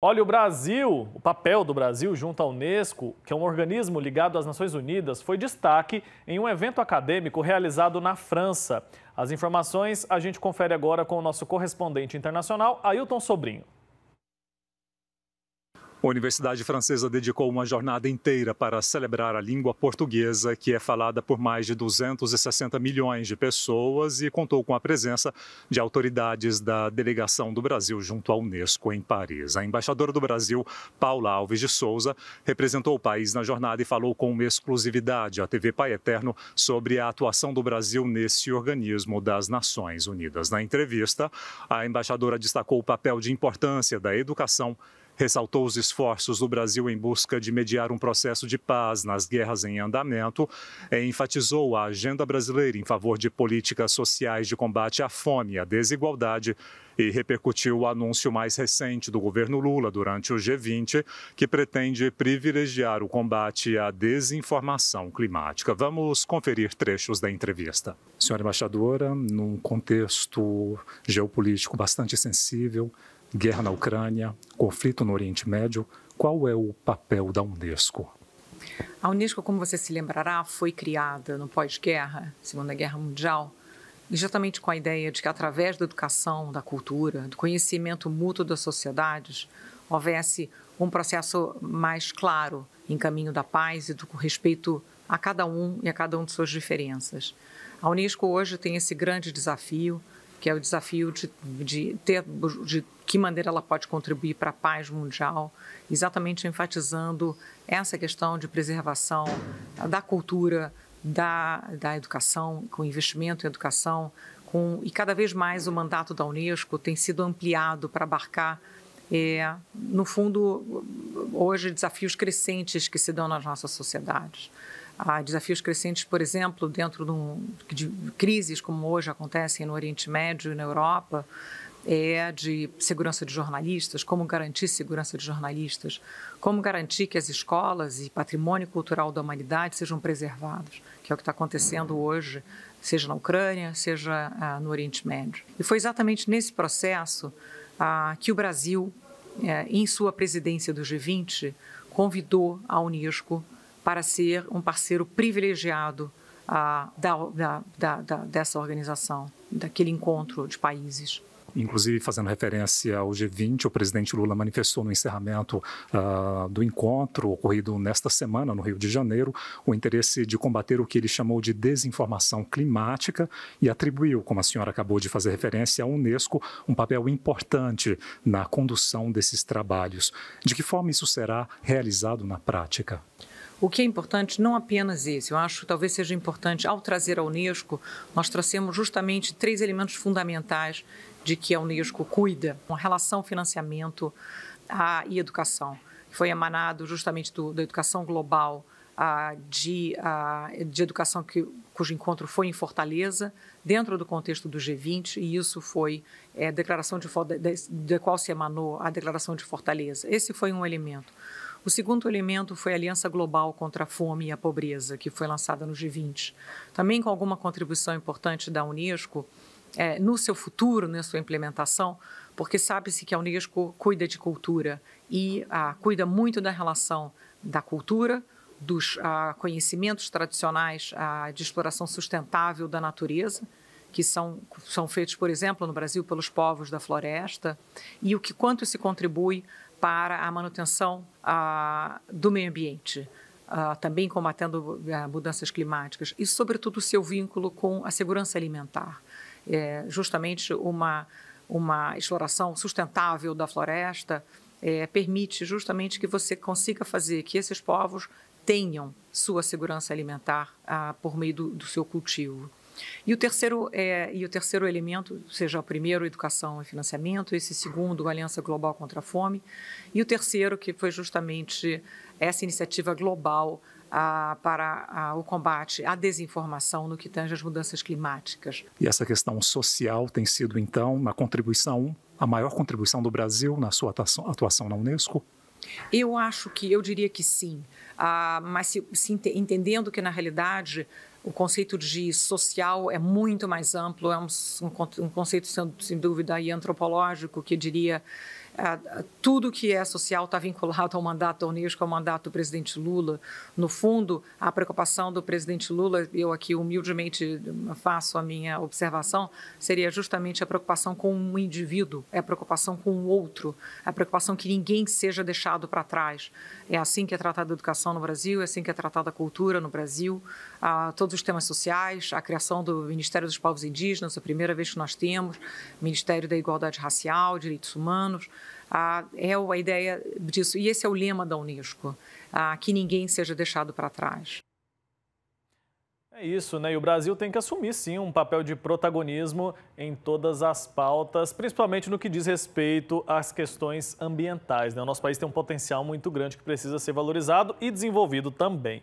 Olha, o Brasil, o papel do Brasil junto à Unesco, que é um organismo ligado às Nações Unidas, foi destaque em um evento acadêmico realizado na França. As informações a gente confere agora com o nosso correspondente internacional, Ailton Sobrinho. A Universidade Francesa dedicou uma jornada inteira para celebrar a língua portuguesa, que é falada por mais de 260 milhões de pessoas, e contou com a presença de autoridades da delegação do Brasil junto à Unesco em Paris. A embaixadora do Brasil, Paula Alves de Souza, representou o país na jornada e falou com exclusividade à TV Pai Eterno sobre a atuação do Brasil nesse organismo das Nações Unidas. Na entrevista, a embaixadora destacou o papel de importância da educação Ressaltou os esforços do Brasil em busca de mediar um processo de paz nas guerras em andamento enfatizou a agenda brasileira em favor de políticas sociais de combate à fome e à desigualdade e repercutiu o anúncio mais recente do governo Lula durante o G20, que pretende privilegiar o combate à desinformação climática. Vamos conferir trechos da entrevista. Senhora embaixadora, num contexto geopolítico bastante sensível, guerra na Ucrânia, conflito no Oriente Médio, qual é o papel da Unesco? A Unesco, como você se lembrará, foi criada no pós-guerra, Segunda Guerra Mundial, exatamente com a ideia de que, através da educação, da cultura, do conhecimento mútuo das sociedades, houvesse um processo mais claro em caminho da paz e do respeito a cada um e a cada uma de suas diferenças. A Unesco hoje tem esse grande desafio que é o desafio de, de ter de que maneira ela pode contribuir para a paz mundial, exatamente enfatizando essa questão de preservação da cultura, da, da educação, com investimento em educação, com, e cada vez mais o mandato da Unesco tem sido ampliado para abarcar é, no fundo, hoje, desafios crescentes que se dão nas nossas sociedades. Há desafios crescentes, por exemplo, dentro de, um, de crises como hoje acontecem no Oriente Médio e na Europa, é de segurança de jornalistas, como garantir segurança de jornalistas, como garantir que as escolas e patrimônio cultural da humanidade sejam preservados, que é o que está acontecendo hoje, seja na Ucrânia, seja ah, no Oriente Médio. E foi exatamente nesse processo ah, que o Brasil, eh, em sua presidência do G20, convidou a Unesco para ser um parceiro privilegiado ah, da, da, da, dessa organização, daquele encontro de países. Inclusive, fazendo referência ao G20, o presidente Lula manifestou no encerramento uh, do encontro ocorrido nesta semana no Rio de Janeiro o interesse de combater o que ele chamou de desinformação climática e atribuiu, como a senhora acabou de fazer referência, à Unesco um papel importante na condução desses trabalhos. De que forma isso será realizado na prática? O que é importante, não apenas esse, eu acho que talvez seja importante, ao trazer a Unesco, nós trouxemos justamente três elementos fundamentais de que a Unesco cuida: a relação financiamento à e educação. Foi emanado justamente do, da educação global de, de educação que, cujo encontro foi em Fortaleza, dentro do contexto do G20, e isso foi é, declaração de, de, de qual se emanou a declaração de Fortaleza. Esse foi um elemento. O segundo elemento foi a Aliança Global contra a Fome e a Pobreza, que foi lançada no G20, também com alguma contribuição importante da Unesco é, no seu futuro, na sua implementação, porque sabe-se que a Unesco cuida de cultura e ah, cuida muito da relação da cultura, dos ah, conhecimentos tradicionais ah, de exploração sustentável da natureza, que são, são feitos, por exemplo, no Brasil pelos povos da floresta, e o que quanto se contribui para a manutenção ah, do meio ambiente, ah, também combatendo ah, mudanças climáticas e, sobretudo, seu vínculo com a segurança alimentar. É, justamente uma, uma exploração sustentável da floresta é, permite justamente que você consiga fazer que esses povos tenham sua segurança alimentar por meio do, do seu cultivo. E o terceiro, é, e o terceiro elemento, ou seja, o primeiro, educação e financiamento, esse segundo, Aliança Global contra a Fome, e o terceiro, que foi justamente essa iniciativa global para o combate à desinformação no que tange às mudanças climáticas. E essa questão social tem sido, então, uma contribuição, a maior contribuição do Brasil na sua atuação na Unesco? Eu acho que, eu diria que sim, ah, mas se, se, entendendo que, na realidade, o conceito de social é muito mais amplo, é um, um, conceito, sem, sem dúvida, antropológico, que diria tudo que é social está vinculado ao mandato da Unesco, ao é mandato do presidente Lula. No fundo, a preocupação do presidente Lula, eu aqui humildemente faço a minha observação, seria justamente a preocupação com o um indivíduo, é a preocupação com o outro, a preocupação que ninguém seja deixado para trás. É assim que é tratada a educação no Brasil, é assim que é tratada a cultura no Brasil, a, todos os temas sociais, a criação do Ministério dos Povos Indígenas, a primeira vez que nós temos, Ministério da Igualdade Racial, Direitos Humanos ah, é a ideia disso. E esse é o lema da Unesco, ah, que ninguém seja deixado para trás. É isso, né? E o Brasil tem que assumir, sim, um papel de protagonismo em todas as pautas, principalmente no que diz respeito às questões ambientais. Né? O nosso país tem um potencial muito grande que precisa ser valorizado e desenvolvido também.